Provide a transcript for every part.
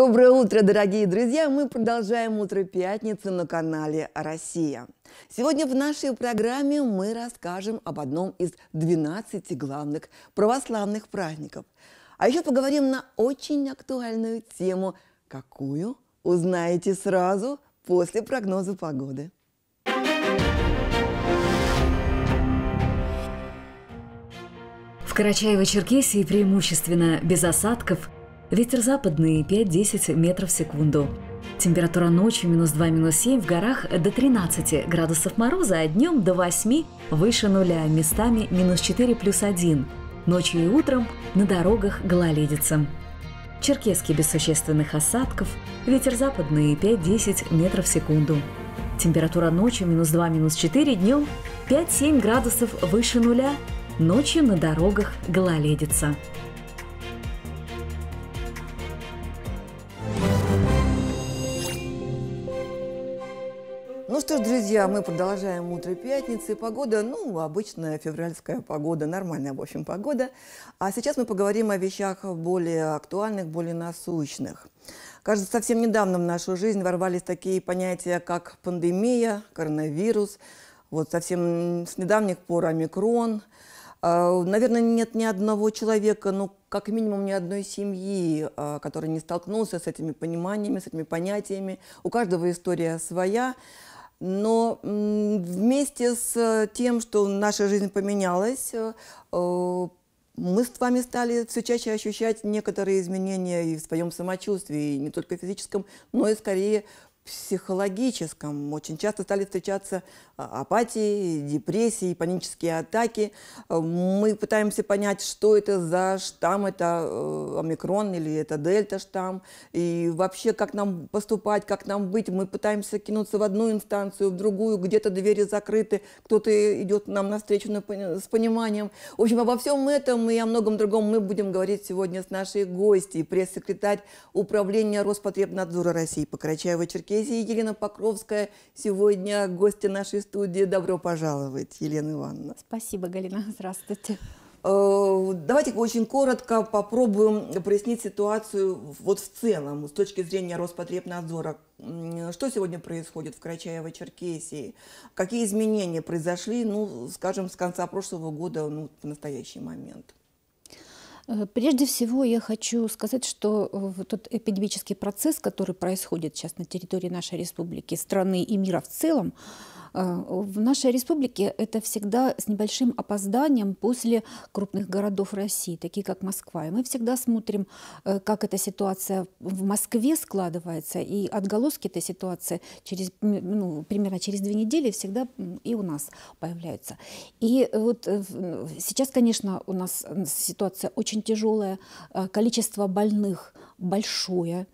Доброе утро, дорогие друзья! Мы продолжаем утро пятницы на канале «Россия». Сегодня в нашей программе мы расскажем об одном из 12 главных православных праздников. А еще поговорим на очень актуальную тему, какую узнаете сразу после прогноза погоды. В Карачаево-Черкесии преимущественно без осадков – Ветер западный 5-10 метров в секунду. Температура ночью минус 2, минус 7, в горах до 13 градусов мороза, а днем до 8 выше нуля, местами минус 4, плюс 1. Ночью и утром на дорогах гололедица. Черкесский без существенных осадков, ветер западный 5-10 метров в секунду. Температура ночью минус 2, минус 4, днем 5-7 градусов выше нуля, ночью на дорогах гололедица. друзья, мы продолжаем утро пятницы. Погода, ну, обычная февральская погода, нормальная, в общем, погода. А сейчас мы поговорим о вещах более актуальных, более насущных. Кажется, совсем недавно в нашу жизнь ворвались такие понятия, как пандемия, коронавирус, вот совсем с недавних пор омикрон. А, наверное, нет ни одного человека, ну, как минимум ни одной семьи, а, который не столкнулся с этими пониманиями, с этими понятиями. У каждого история своя. Но вместе с э, тем, что наша жизнь поменялась, э, э, мы с вами стали все чаще ощущать некоторые изменения и в своем самочувствии, и не только физическом, но и скорее психологическом. Очень часто стали встречаться а, апатии, депрессии, панические атаки. Э, мы пытаемся понять, что это за штамм, это э, омикрон или это дельта штамм, и вообще как нам поступать, как нам быть. Мы пытаемся кинуться в одну инстанцию, в другую, где-то двери закрыты, кто-то идет нам навстречу с пониманием. В общем, обо всем этом и о многом другом мы будем говорить сегодня с нашей гостьей, пресс-секретарь Управления Роспотребнадзора России по Карачаево-Черкесии поэзии Елена Покровская сегодня гостья нашей студии. Добро пожаловать, Елена Ивановна. Спасибо, Галина. Здравствуйте. Э, давайте очень коротко попробуем прояснить ситуацию вот в целом, с точки зрения Роспотребнадзора. Что сегодня происходит в Карачаево-Черкесии? Какие изменения произошли, ну, скажем, с конца прошлого года ну, в настоящий момент? Э, прежде всего я хочу сказать, что э, тот эпидемический процесс, который происходит сейчас на территории нашей республики, страны и мира в целом, а, в нашей республике это всегда с небольшим опозданием после крупных городов России, такие как Москва. И мы всегда смотрим, э, как эта ситуация в Москве складывается, и отголоски этой ситуации через, ну, примерно через две недели всегда и у нас появляются. И вот э, ну, сейчас, конечно, у нас ситуация очень тяжелая, э, количество больных – большое.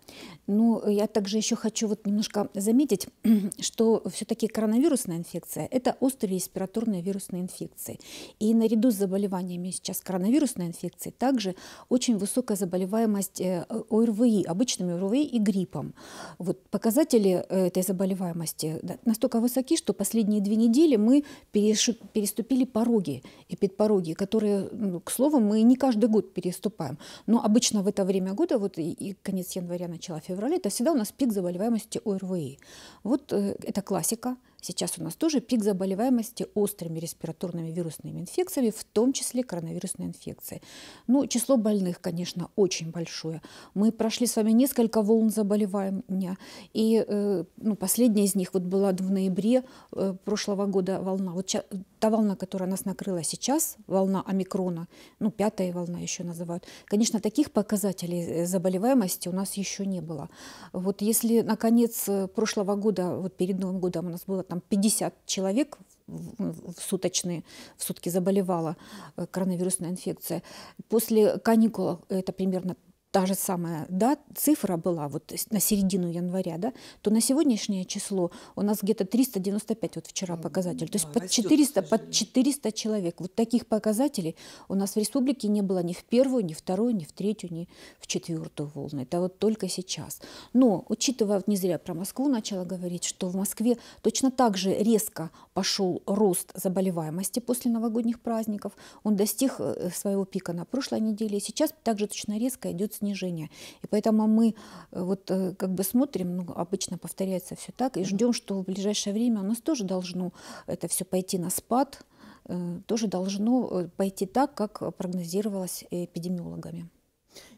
Но ну, я также еще хочу вот немножко заметить, что все-таки коронавирусная инфекция – это острые респираторные вирусные инфекции. И наряду с заболеваниями сейчас коронавирусной инфекции также очень высокая заболеваемость э, ОРВИ, обычными ОРВИ и гриппом. Вот показатели э, этой заболеваемости настолько высоки, что последние две недели мы переступили пороги, эпидпороги, которые, к слову, мы не каждый год переступаем. Но обычно в это время года вот и конец января, начало февраля, это всегда у нас пик заболеваемости ОРВИ. Вот э, это классика, Сейчас у нас тоже пик заболеваемости острыми респираторными вирусными инфекциями, в том числе коронавирусной инфекцией. Ну, число больных, конечно, очень большое. Мы прошли с вами несколько волн заболевания, и э, ну, последняя из них вот была в ноябре э, прошлого года волна. Вот ча- та волна, которая нас накрыла сейчас, волна омикрона, ну, пятая волна еще называют, конечно, таких показателей э, заболеваемости у нас еще не было. Вот если на конец прошлого года, вот перед Новым годом у нас было там 50 человек в, суточные, в сутки заболевала э, коронавирусная инфекция. После каникул это примерно та же самая да, цифра была вот на середину января, да, то на сегодняшнее число у нас где-то 395, вот вчера показатель, то да, есть под, 400, под 400 человек. Вот таких показателей у нас в республике не было ни в первую, ни в вторую, ни в третью, ни в четвертую волну. Это вот только сейчас. Но, учитывая, вот не зря про Москву начала говорить, что в Москве точно так же резко пошел рост заболеваемости после новогодних праздников. Он достиг э, своего пика на прошлой неделе. И сейчас также точно резко идет снижение. И поэтому мы э, вот э, как бы смотрим, ну, обычно повторяется все так, и ждем, что в ближайшее время у нас тоже должно это все пойти на спад, э, тоже должно пойти так, как прогнозировалось эпидемиологами.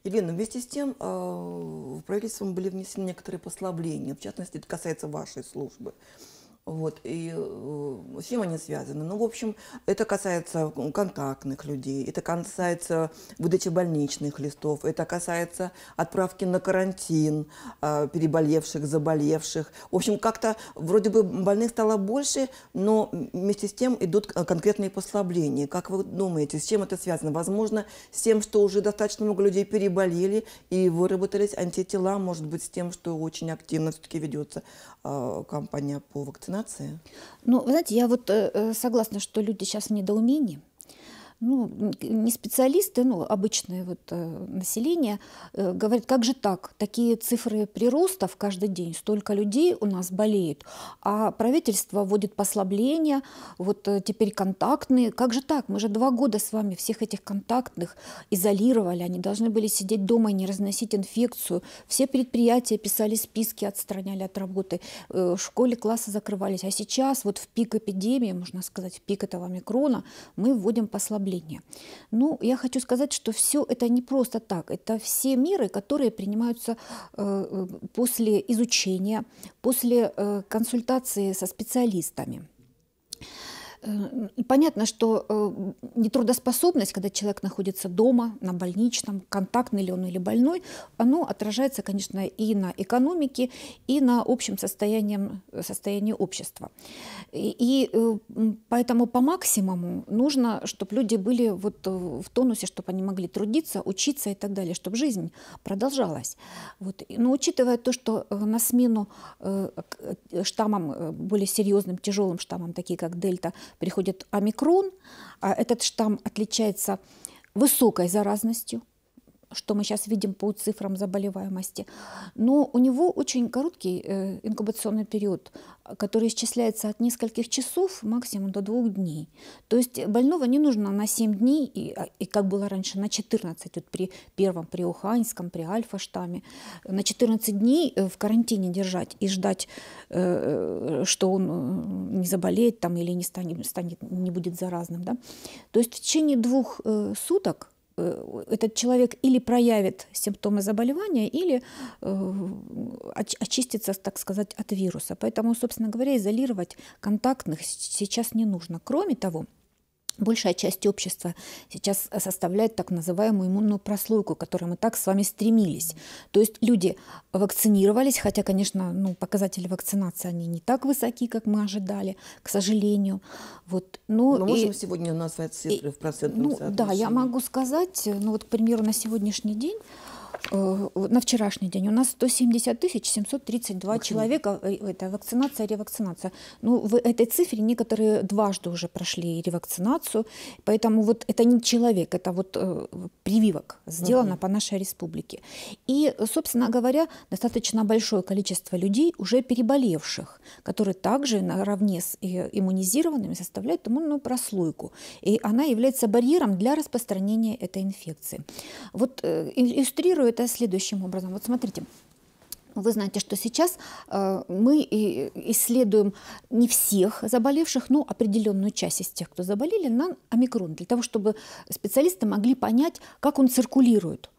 Елена, вместе с тем а, в правительством были внесены некоторые послабления, в частности, это касается вашей службы. Вот, и э, с чем они связаны? Ну, в общем, это касается контактных людей, это касается выдачи больничных листов, это касается отправки на карантин а, переболевших, заболевших. В общем, как-то вроде бы больных стало больше, но вместе с тем идут конкретные послабления. Как вы думаете, с чем это связано? Возможно, с тем, что уже достаточно много людей переболели и выработались антитела, может быть, с тем, что очень активно все-таки ведется а, кампания по вакцинации вакцинации? Ну, вы знаете, я вот э, э согласна, что люди сейчас в недоумении ну, не специалисты, ну, обычное вот э, население, э, говорят, как же так, такие цифры прироста в каждый день, столько людей у нас болеет, а правительство вводит послабления, вот э, теперь контактные, как же так, мы же два года с вами всех этих контактных изолировали, они должны были сидеть дома и не разносить инфекцию, все предприятия писали списки, отстраняли от работы, в школе классы закрывались, а сейчас вот в пик эпидемии, можно сказать, в пик этого микрона, мы вводим послабления потребления. Ну, я хочу сказать, что все это не просто так. Это все меры, которые принимаются э, э, после изучения, после э, консультации со специалистами. Э, понятно, что э, нетрудоспособность, когда человек находится дома, на больничном, контактный ли он или больной, оно отражается, конечно, и на экономике, и на общем состоянии, состоянии общества. И, э, поэтому по максимуму нужно, чтобы люди были вот в тонусе, чтобы они могли трудиться, учиться и так далее, чтобы жизнь продолжалась. Вот. Но учитывая то, что на смену штаммам, более серьезным, тяжелым штаммам, такие как дельта, приходит омикрон. А этот штамм отличается высокой заразностью, что мы сейчас видим по цифрам заболеваемости. Но у него очень короткий э, инкубационный период, который исчисляется от нескольких часов максимум до двух дней. То есть больного не нужно на 7 дней, и, а, и как было раньше, на 14, вот при первом, при уханьском, при альфа-штамме, на 14 дней э, в карантине держать и ждать, э, э что он э, не заболеет там или не, станет, станет, не будет заразным. Да? То есть в течение двух э, суток Э, этот человек или проявит симптомы заболевания, или э, очистится, так сказать, от вируса. Поэтому, собственно говоря, изолировать контактных сейчас не нужно. Кроме того, Большая часть общества сейчас составляет так называемую иммунную прослойку, к которой мы так с вами стремились. То есть люди вакцинировались, хотя, конечно, ну, показатели вакцинации они не так высоки, как мы ожидали, к сожалению. Вот. Ну ну, Но, Но и, можем сегодня назвать цифры и, в процентном ну, Да, я могу сказать, ну вот, к примеру, на сегодняшний день Э, на вчерашний день у нас 170 тысяч 732 Вакцина. человека, э, это вакцинация, ревакцинация. Ну, в этой цифре некоторые дважды уже прошли ревакцинацию, поэтому вот это не человек, это вот э, прививок сделано угу. по нашей республике. И, собственно говоря, достаточно большое количество людей, уже переболевших, которые также наравне с э, иммунизированными составляют иммунную прослойку. И она является барьером для распространения этой инфекции. Вот э, иллюстрируя это следующим образом. Вот смотрите. Вы знаете, что сейчас э, мы исследуем не всех заболевших, но определенную часть из тех, кто заболели, на омикрон, для того, чтобы специалисты могли понять, как он циркулирует.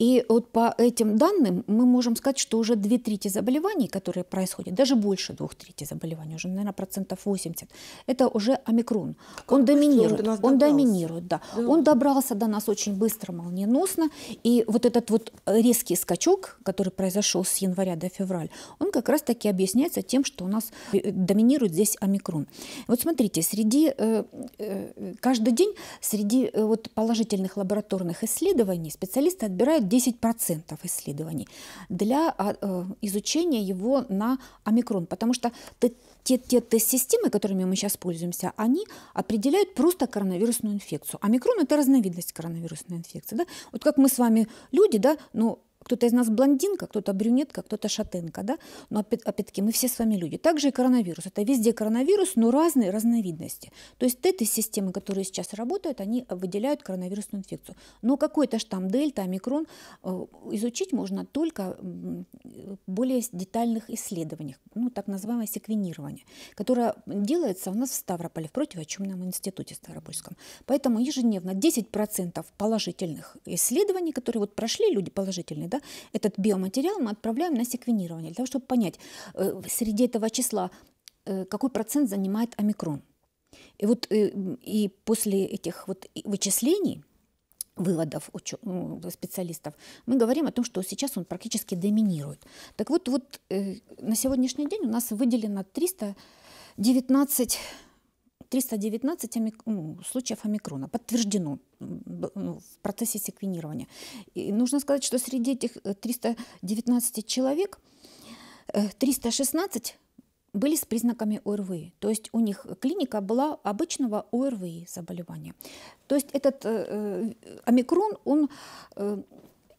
И вот по этим данным мы можем сказать, что уже две трети заболеваний, которые происходят, даже больше двух трети заболеваний, уже, наверное, процентов 80, это уже омикрон. Как он доминирует, он, до он доминирует, да. да. Он добрался до нас очень быстро, молниеносно, и вот этот вот резкий скачок, который произошел с января до февраля, он как раз-таки объясняется тем, что у нас э, доминирует здесь омикрон. Вот смотрите, среди, э, э, каждый день среди вот положительных лабораторных исследований специалисты отбирают 10% исследований для а, э, изучения его на омикрон, потому что те, те тест-системы, которыми мы сейчас пользуемся, они определяют просто коронавирусную инфекцию. Омикрон – это разновидность коронавирусной инфекции. Да? Вот как мы с вами люди, да, ну, кто-то из нас блондинка, кто-то брюнетка, кто-то шатенка, да? Но опять-таки мы все с вами люди. Также и коронавирус. Это везде коронавирус, но разные разновидности. То есть тет-системы, которые сейчас работают, они выделяют коронавирусную инфекцию. Но какой-то штамм дельта, омикрон э, изучить можно только более детальных исследованиях, ну, так называемое секвенирование, которое делается у нас в Ставрополе, в противочумном институте Ставропольском. Поэтому ежедневно 10% положительных исследований, которые вот прошли люди положительные, да, этот биоматериал мы отправляем на секвенирование, для того, чтобы понять, э, среди этого числа э, какой процент занимает омикрон. И вот э, и после этих вот вычислений, выводов специалистов, мы говорим о том, что сейчас он практически доминирует. Так вот, вот на сегодняшний день у нас выделено 319 319 ну, случаев омикрона подтверждено ну, в процессе секвенирования. И нужно сказать, что среди этих 319 э, человек 316 э, были с признаками ОРВИ. То есть у них клиника была обычного ОРВИ заболевания. То есть этот э, э омикрон, он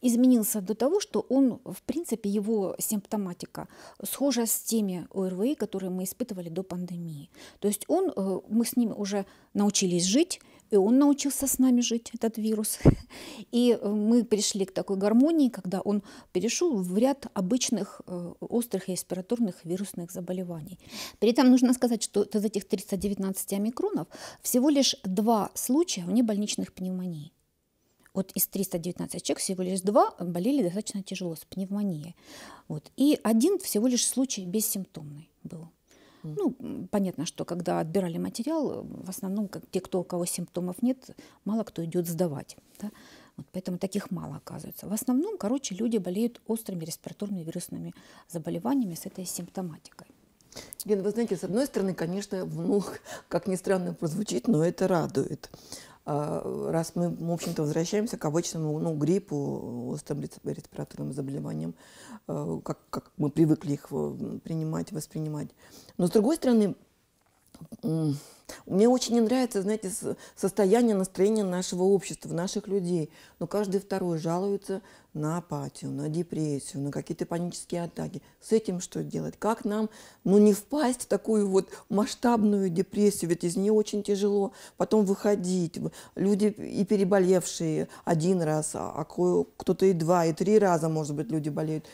изменился до того, что он, в принципе, его симптоматика схожа с теми ОРВИ, которые мы испытывали до пандемии. То есть он, э, мы с ним уже научились жить, и он научился с нами жить, этот вирус. И э, мы пришли к такой гармонии, когда он перешел в ряд обычных э, острых респираторных вирусных заболеваний. При этом нужно сказать, что из этих 319 омикронов всего лишь два случая вне больничных пневмоний. Вот из 319 человек всего лишь два болели достаточно тяжело с пневмонией. Вот. И один всего лишь случай бессимптомный был. Ну, понятно, что когда отбирали материал, в основном как, те, кто, у кого симптомов нет, мало кто идет сдавать. Да? Вот поэтому таких мало оказывается. В основном, короче, люди болеют острыми респираторными вирусными заболеваниями с этой симптоматикой. Лена, вы знаете, с одной стороны, конечно, ну, как ни странно прозвучит, но это радует. А, раз мы, в общем-то, возвращаемся к обычному ну, гриппу, острым э, респираторным заболеваниям, э, как, как мы привыкли их э, принимать, воспринимать. Но, с другой стороны, мне очень не нравится, знаете, состояние, настроение нашего общества, наших людей. Но каждый второй жалуется на апатию, на депрессию, на какие-то панические атаки. С этим что делать? Как нам, ну, не впасть в такую вот масштабную депрессию? Ведь из нее очень тяжело потом выходить. Люди и переболевшие один раз, а, а кто-то и два, и три раза, может быть, люди болеют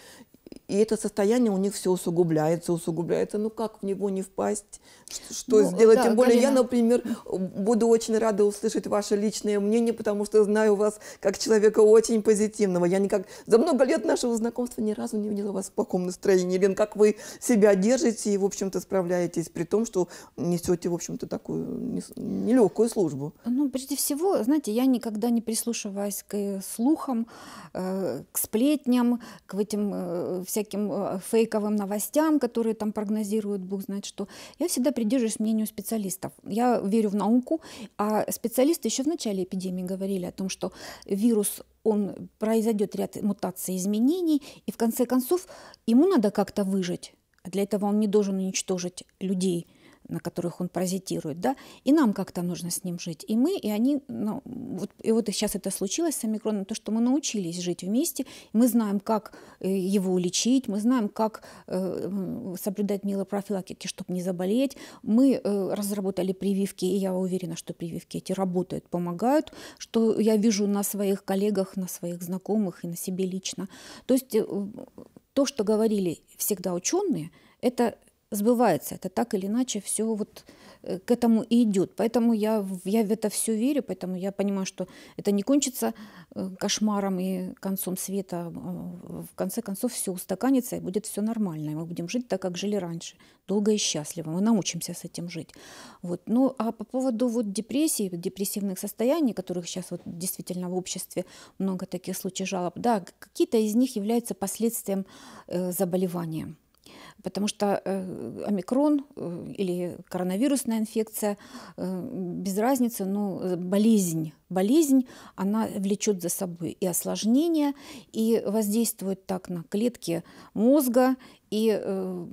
и это состояние у них все усугубляется, усугубляется. Ну как в него не впасть? Что ну, сделать? Да, Тем более Галина... я, например, буду очень рада услышать ваше личное мнение, потому что знаю вас как человека очень позитивного. Я никак за много лет нашего знакомства ни разу не видела вас в плохом настроении. Лен, как вы себя держите и, в общем-то, справляетесь, при том, что несете, в общем-то, такую нелегкую службу? Ну, прежде всего, знаете, я никогда не прислушиваюсь к э, слухам, э, к сплетням, к этим э, всяким э, фейковым новостям, которые там прогнозируют, бог знает что. Я всегда придерживаюсь мнению специалистов. Я верю в науку, а специалисты еще в начале эпидемии говорили о том, что вирус он произойдет ряд мутаций, изменений, и в конце концов ему надо как-то выжить. А для этого он не должен уничтожить людей – на которых он паразитирует, да, и нам как-то нужно с ним жить. И мы, и они, ну, вот, и вот сейчас это случилось с омикроном, то, что мы научились жить вместе, мы знаем, как э, его лечить, мы знаем, как э, соблюдать профилактики, чтобы не заболеть. Мы э, разработали прививки, и я уверена, что прививки эти работают, помогают, что я вижу на своих коллегах, на своих знакомых и на себе лично. То есть э, то, что говорили всегда ученые, это сбывается. Это так или иначе все вот э, к этому и идет. Поэтому я, я в это все верю, поэтому я понимаю, что это не кончится э, кошмаром и концом света. Э, в конце концов все устаканится и будет все нормально. И мы будем жить так, как жили раньше, долго и счастливо. Мы научимся с этим жить. Вот. Ну а по поводу вот депрессии, депрессивных состояний, которых сейчас вот действительно в обществе много таких случаев жалоб, да, какие-то из них являются последствием э, заболевания потому что э, омикрон э, или коронавирусная инфекция, э, без разницы, но ну, болезнь, болезнь, она влечет за собой и осложнения, и воздействует так на клетки мозга, и э,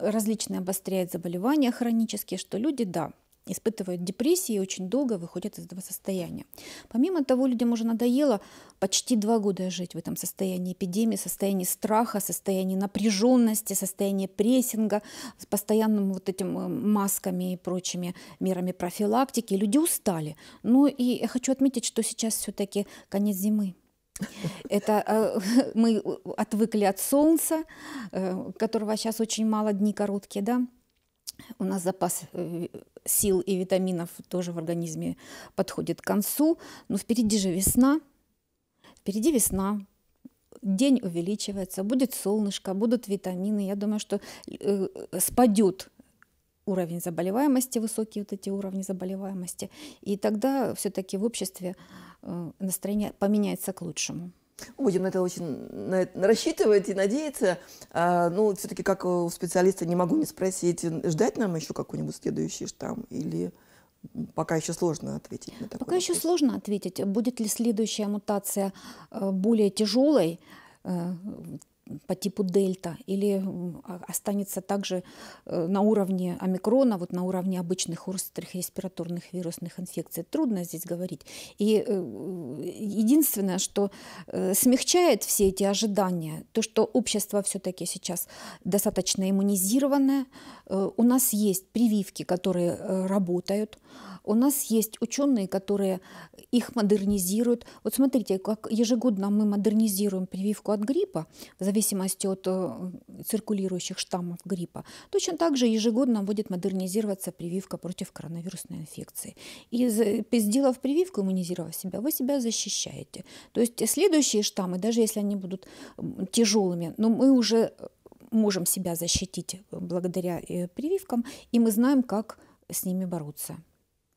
различные обостряет заболевания хронические, что люди, да, испытывают депрессии и очень долго выходят из этого состояния. Помимо того, людям уже надоело почти два года жить в этом состоянии эпидемии, состоянии страха, состоянии напряженности, состоянии прессинга, с постоянным вот этим э, масками и прочими мерами профилактики. Люди устали. Ну и я хочу отметить, что сейчас все-таки конец зимы. Это э, мы отвыкли от солнца, э, которого сейчас очень мало, дни короткие, да, у нас запас э, сил и витаминов тоже в организме подходит к концу. Но впереди же весна. Впереди весна. День увеличивается, будет солнышко, будут витамины. Я думаю, что э, спадет уровень заболеваемости, высокие вот эти уровни заболеваемости. И тогда все-таки в обществе э, настроение поменяется к лучшему. Будем на это очень на это рассчитывать и надеяться. А, ну, все-таки как э, у специалиста не могу не спросить, ждать нам еще какой-нибудь следующий штамм или пока еще сложно ответить на такой Пока вопрос. еще сложно ответить. Будет ли следующая мутация э, более тяжелой, э, по типу дельта или а, останется также э, на уровне омикрона, вот на уровне обычных острых респираторных вирусных инфекций. Трудно здесь говорить. И э, единственное, что э, смягчает все эти ожидания, то, что общество все-таки сейчас достаточно иммунизированное, у нас есть прививки, которые работают, у нас есть ученые, которые их модернизируют. Вот смотрите, как ежегодно мы модернизируем прививку от гриппа, в зависимости от э, циркулирующих штаммов гриппа. Точно так же ежегодно будет модернизироваться прививка против коронавирусной инфекции. И э, сделав прививку, иммунизировав себя, вы себя защищаете. То есть следующие штаммы, даже если они будут тяжелыми, но мы уже э, можем себя защитить благодаря прививкам, и мы знаем, как с ними бороться.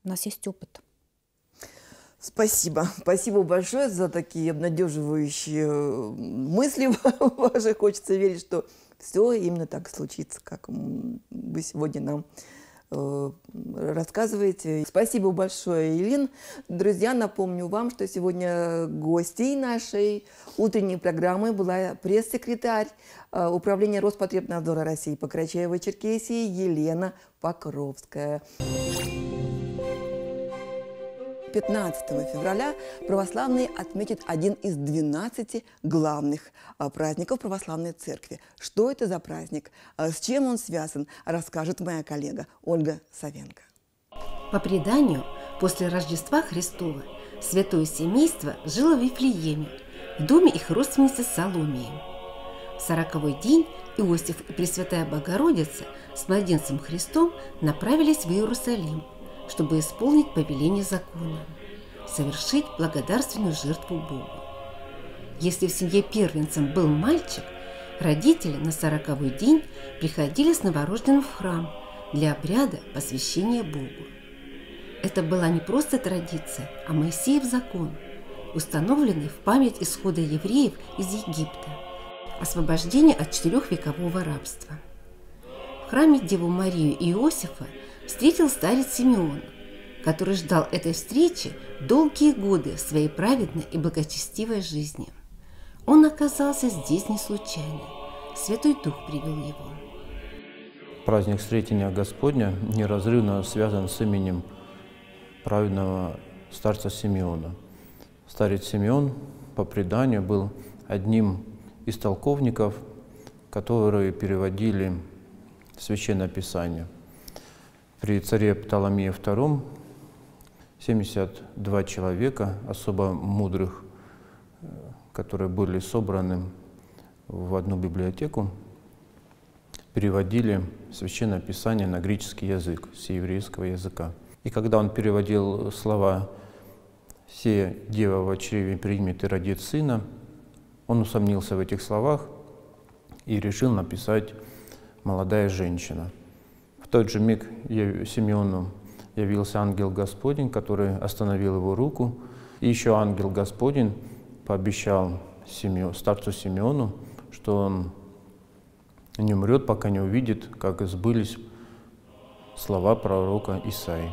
У нас есть опыт. Спасибо. Спасибо большое за такие обнадеживающие э, мысли ваши. Хочется верить, что все именно так случится, как вы сегодня нам э, рассказываете. Спасибо большое, Елин. Друзья, напомню вам, что сегодня гостей нашей утренней программы была пресс-секретарь э, Управления Роспотребнадзора России по Карачаево-Черкесии Елена Покровская. 15 февраля православные отметят один из 12 главных а, праздников православной церкви. Что это за праздник, а, с чем он связан, расскажет моя коллега Ольга Савенко. По преданию, после Рождества Христова святое семейство жило в Вифлееме, в доме их родственницы Соломии. В сороковой день Иосиф и Пресвятая Богородица с младенцем Христом направились в Иерусалим – чтобы исполнить повеление закона, совершить благодарственную жертву Богу. Если в семье первенцем был мальчик, родители на сороковой день приходили с новорожденным в храм для обряда посвящения Богу. Это была не просто традиция, а Моисеев закон, установленный в память исхода евреев из Египта, освобождение от четырехвекового рабства. В храме Деву Марию и Иосифа – встретил старец Симеон, который ждал этой встречи долгие годы в своей праведной и благочестивой жизни. Он оказался здесь не случайно. Святой Дух привел его. Праздник Встретения Господня неразрывно связан с именем праведного старца Симеона. Старец Симеон по преданию был одним из толковников, которые переводили Священное Писание – при царе Птоломее II 72 человека, особо мудрых, э, которые были собраны в одну библиотеку, переводили Священное Писание на греческий язык, с еврейского языка. И когда он переводил слова «все дева в чреве примет и родит сына», он усомнился в этих словах и решил написать «Молодая женщина» тот же миг Симеону явился ангел Господень, который остановил его руку. И еще ангел Господень пообещал Симео, старцу Симеону, что он не умрет, пока не увидит, как сбылись слова пророка Исаи.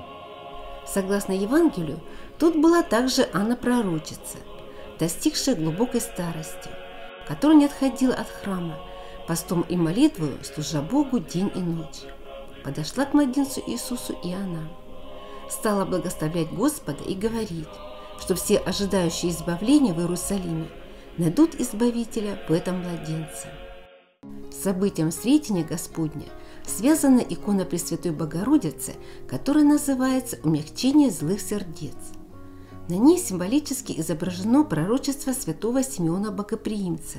Согласно Евангелию, тут была также Анна Пророчица, достигшая глубокой старости, которая не отходила от храма, постом и молитвою, служа Богу день и ночь подошла к младенцу Иисусу и она. Стала благословлять Господа и говорить, что все ожидающие избавления в Иерусалиме найдут Избавителя в этом младенце. С событием Сретения Господня связана икона Пресвятой Богородицы, которая называется «Умягчение злых сердец». На ней символически изображено пророчество святого Симеона Богоприимца,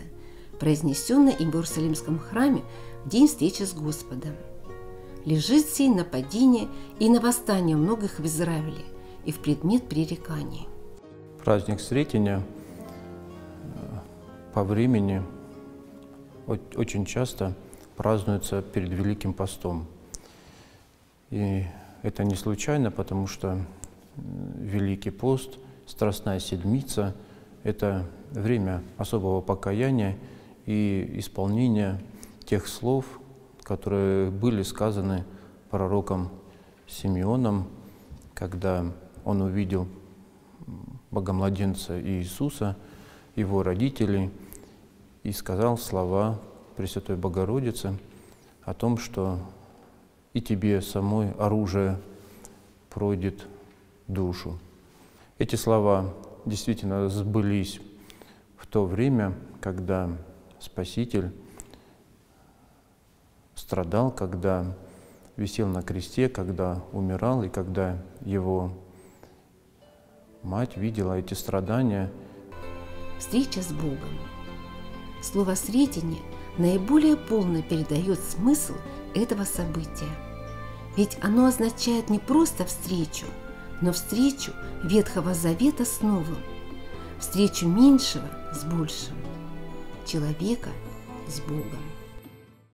произнесенное им в Иерусалимском храме в день встречи с Господом лежит сей нападение и на восстание многих в Израиле и в предмет пререканий. Праздник Сретения э, по времени очень часто празднуется перед Великим постом. И это не случайно, потому что Великий пост, Страстная Седмица – это время особого покаяния и исполнения тех слов, которые были сказаны пророком Симеоном, когда он увидел богомладенца Иисуса, его родителей, и сказал слова Пресвятой Богородицы о том, что и тебе самой оружие пройдет душу. Эти слова действительно сбылись в то время, когда Спаситель страдал, когда висел на кресте, когда умирал, и когда его мать видела эти страдания. Встреча с Богом. Слово «сретение» наиболее полно передает смысл этого события. Ведь оно означает не просто встречу, но встречу Ветхого Завета с новым, встречу меньшего с большим, человека с Богом.